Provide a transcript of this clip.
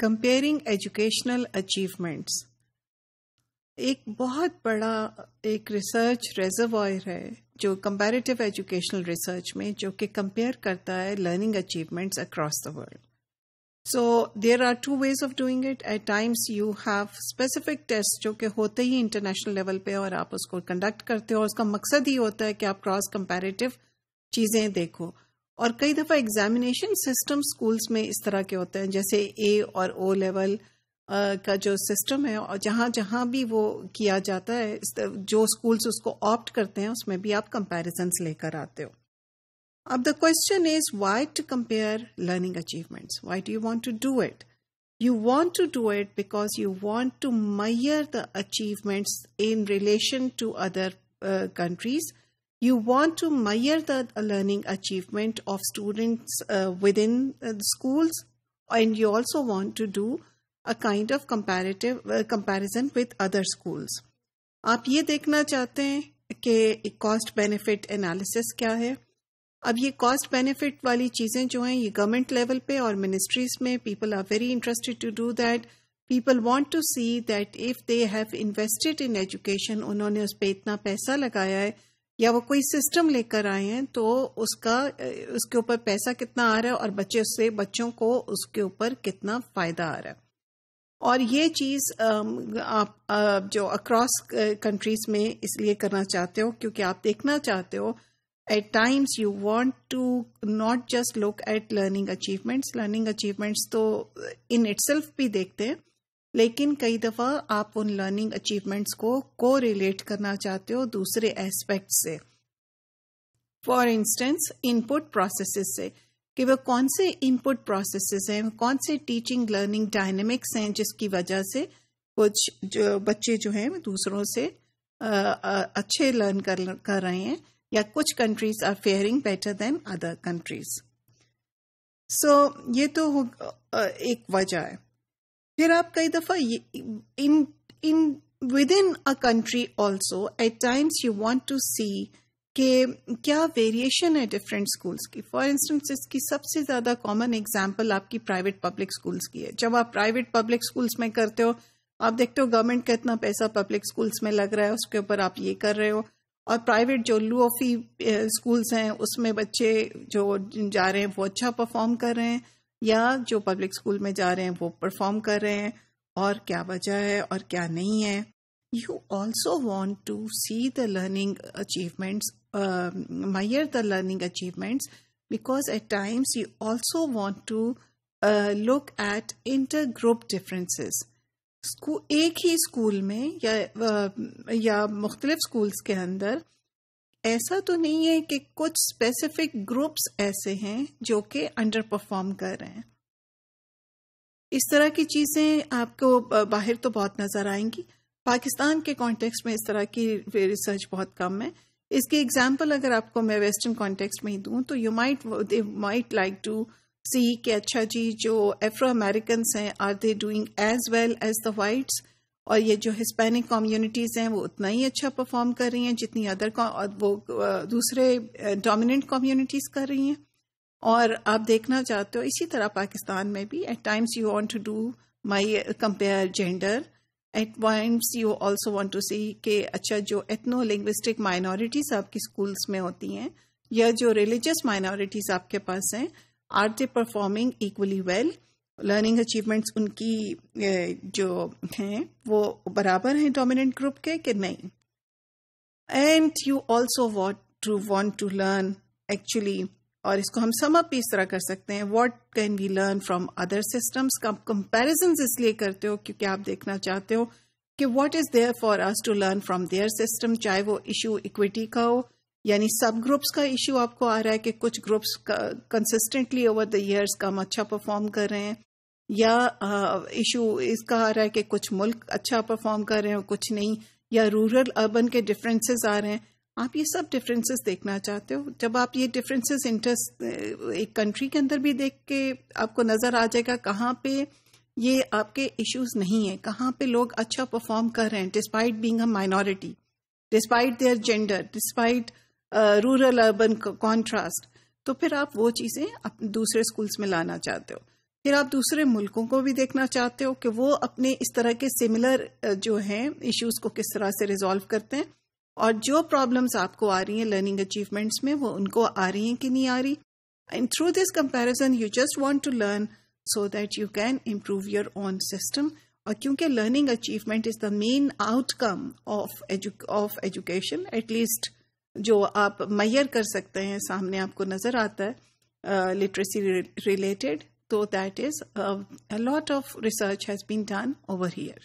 Comparing educational achievements एक बहुत बड़ा एक रिसर्च रेजर्वायर है जो कंपैरेटिव एजुकेशनल रिसर्च में जो कि कंपेयर करता है learning achievements across the world so there are two ways of doing it at times you have specific test जो कि होते ही इंटरनेशनल लेवल पे और आप उसको कंडक्ट करते हो और उसका मकसद ही होता है कि आप क्रॉस कंपेरेटिव चीज़ें देखो और कई दफ़ा एग्जामिनेशन सिस्टम स्कूल्स में इस तरह के होते हैं जैसे ए और ओ लेवल का जो सिस्टम है और जहां जहां भी वो किया जाता है जो स्कूल्स उसको ऑप्ट करते हैं उसमें भी आप कंपेरिजन लेकर आते हो अब the question is why to compare learning achievements why do you want to do it want to do it because you want to to the achievements in relation to other countries uh, you want to measure the learning achievement of students uh, within uh, schools and you also want to do a kind of comparative uh, comparison with other schools aap ye dekhna chahte hain ke cost benefit analysis kya hai ab ye cost benefit wali cheeze jo hain ye government level pe aur ministries mein people are very interested to do that people want to see that if they have invested in education unhone us pe itna paisa lagaya hai या वो कोई system लेकर आए हैं तो उसका उसके ऊपर पैसा कितना आ रहा है और बच्चे से बच्चों को उसके ऊपर कितना फायदा आ रहा है और ये चीज़ आप जो अक्रॉस कंट्रीज में इसलिए करना चाहते हो क्योंकि आप देखना चाहते हो at times you want to not just look at learning achievements learning achievements तो इन itself भी देखते हैं लेकिन कई दफ़ा आप उन लर्निंग अचीवमेंट्स को को रिलेट करना चाहते हो दूसरे एस्पेक्ट से फॉर इंस्टेंस इनपुट प्रोसेसेस से कि वह कौन से इनपुट प्रोसेसेस हैं कौन से टीचिंग लर्निंग डायनेमिक्स हैं जिसकी वजह से कुछ जो बच्चे जो हैं दूसरों से आ, आ, अच्छे लर्न कर कर रहे हैं या कुछ countries are faring better than other countries so ये तो एक वजह है फिर आप कई दफा in in within a country also at times you want to see के क्या वेरिएशन है डिफरेंट स्कूल्स की फॉर इंस्टेंस इसकी सबसे ज्यादा कॉमन एग्जाम्पल आपकी प्राइवेट पब्लिक स्कूल्स की है जब आप प्राइवेट पब्लिक स्कूल्स में करते हो आप देखते हो गवर्नमेंट का इतना पैसा पब्लिक स्कूल्स में लग रहा है उसके ऊपर आप ये कर रहे हो और प्राइवेट जो लू ऑफी स्कूल्स हैं उसमें बच्चे जो जा रहे हैं वो अच्छा परफॉर्म कर रहे हैं या जो पब्लिक स्कूल में जा रहे हैं वो परफॉर्म कर रहे हैं और क्या वजह है और क्या नहीं है you also want to see the learning achievements मायर the learning achievements because at times you also want to look at intergroup differences एक ही स्कूल में या uh, या मुख्तलिफ स्कूल्स के अंदर ऐसा तो नहीं है कि कुछ स्पेसिफिक ग्रुप्स ऐसे हैं जो कि अंडर परफॉर्म कर रहे हैं इस तरह की चीज़ें आपको बाहर तो बहुत नज़र आएंगी पाकिस्तान के कॉन्टेक्स्ट में इस तरह की रिसर्च बहुत कम है इसकी एग्जाम्पल अगर आपको मैं वेस्टर्न कॉन्टेक्स्ट में ही दूं तो you might they might like to see कि अच्छा जी जो एफ्रो अमेरिकन हैं are they doing as well as the whites और ये जो हिस्पैनिक कम्युनिटीज़ हैं वो उतना ही अच्छा परफॉर्म कर रही हैं जितनी अदर वो दूसरे डोमिनेंट कम्युनिटीज़ कर रही हैं और आप देखना चाहते हो इसी तरह पाकिस्तान में भी at times you want to do my compare gender at times you also want to see के अच्छा जो एथनो लिंग्विस्टिक माइनॉरिटीज़ आपकी स्कूल्स में होती हैं या जो रिलीजियस माइनॉरिटीज़ आपके पास हैं are they performing equally well learning achievements उनकी जो हैं वो बराबर हैं डोमिनेंट ग्रुप के कि नहीं and you also what to want to learn actually और इसको हम सम अप इस तरह कर सकते हैं what can we learn from other systems का कंपेरिजन इसलिए करते हो क्योंकि आप देखना चाहते हो कि what is there for us to learn from their system चाहे वो इशू इक्विटी का हो यानी सब ग्रुप्स का इशू आपको आ रहा है कि कुछ groups consistently over the years कम अच्छा परफॉर्म कर रहे हैं या इशू इसका आ रहा है कि कुछ मुल्क अच्छा परफॉर्म कर रहे हैं और कुछ नहीं या रूरल अर्बन के डिफरेंसेस आ रहे हैं आप ये सब डिफरेंसेस देखना चाहते हो जब आप ये डिफरेंसेस इंटरेस्ट एक कंट्री के अंदर भी देख के आपको नज़र आ जाएगा कहाँ पे ये आपके इश्यूज नहीं है कहाँ पे लोग अच्छा परफॉर्म कर रहे हैं despite being a minority despite their gender despite rural urban contrast तो फिर आप वो चीज़ें दूसरे स्कूल्स में लाना चाहते हो फिर आप दूसरे मुल्कों को भी देखना चाहते हो कि वो अपने इस तरह के सिमिलर जो हैं इश्यूज को किस तरह से रिजॉल्व करते हैं और जो प्रॉब्लम्स आपको आ रही हैं लर्निंग अचीवमेंट्स में वो उनको आ रही हैं कि नहीं आ रही and through this comparison you just want to learn so that you can improve your own system और क्योंकि learning achievement is the main outcome of of education at least जो आप मैयर कर सकते हैं सामने आपको नजर आता है literacy related though that is uh, a lot of research has been done over here.